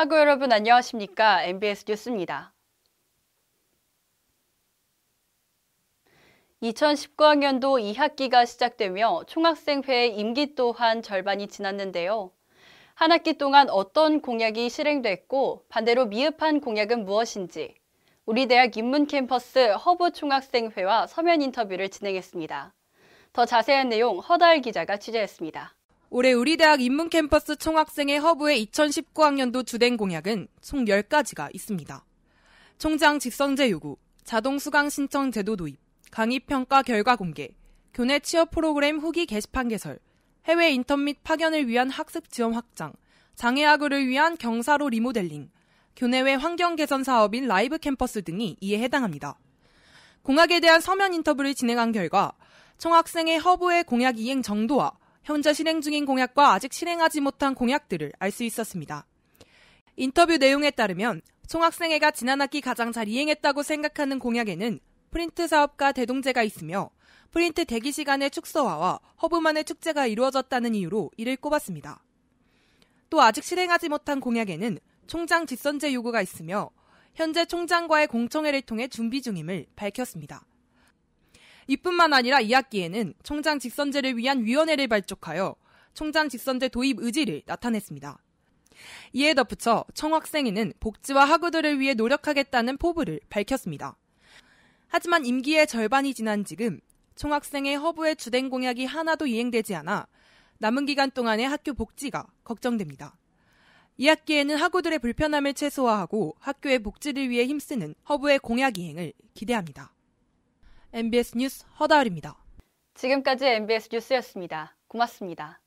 하고 여러분 안녕하십니까? MBS 뉴스입니다. 2019학년도 2학기가 시작되며 총학생회의 임기 또한 절반이 지났는데요. 한 학기 동안 어떤 공약이 실행됐고 반대로 미흡한 공약은 무엇인지 우리 대학 인문 캠퍼스 허브 총학생회와 서면 인터뷰를 진행했습니다. 더 자세한 내용 허달 기자가 취재했습니다. 올해 우리 대학 인문캠퍼스 총학생회 허브의 2019학년도 주된 공약은 총 10가지가 있습니다. 총장 직선제 요구, 자동 수강 신청 제도 도입, 강의 평가 결과 공개, 교내 취업 프로그램 후기 게시판 개설, 해외 인턴 및 파견을 위한 학습 지원 확장, 장애아구를 위한 경사로 리모델링, 교내외 환경 개선 사업인 라이브 캠퍼스 등이 이에 해당합니다. 공약에 대한 서면 인터뷰를 진행한 결과 총학생의 허브의 공약 이행 정도와 현재 실행 중인 공약과 아직 실행하지 못한 공약들을 알 수 있었습니다. 인터뷰 내용에 따르면 총학생회가 지난 학기 가장 잘 이행했다고 생각하는 공약에는 프린트 사업과 대동제가 있으며 프린트 대기 시간의 축소화와 허브만의 축제가 이루어졌다는 이유로 이를 꼽았습니다. 또 아직 실행하지 못한 공약에는 총장 직선제 요구가 있으며 현재 총장과의 공청회를 통해 준비 중임을 밝혔습니다. 이뿐만 아니라 2학기에는 총장 직선제를 위한 위원회를 발족하여 총장 직선제 도입 의지를 나타냈습니다. 이에 덧붙여 청학생회는 복지와 학우들을 위해 노력하겠다는 포부를 밝혔습니다. 하지만 임기의 절반이 지난 지금 총학생회 허브의 주된 공약이 하나도 이행되지 않아 남은 기간 동안의 학교 복지가 걱정됩니다. 2학기에는 학우들의 불편함을 최소화하고 학교의 복지를 위해 힘쓰는 허브의 공약 이행을 기대합니다. MBS 뉴스 허다을입니다. 지금까지 MBS 뉴스였습니다. 고맙습니다.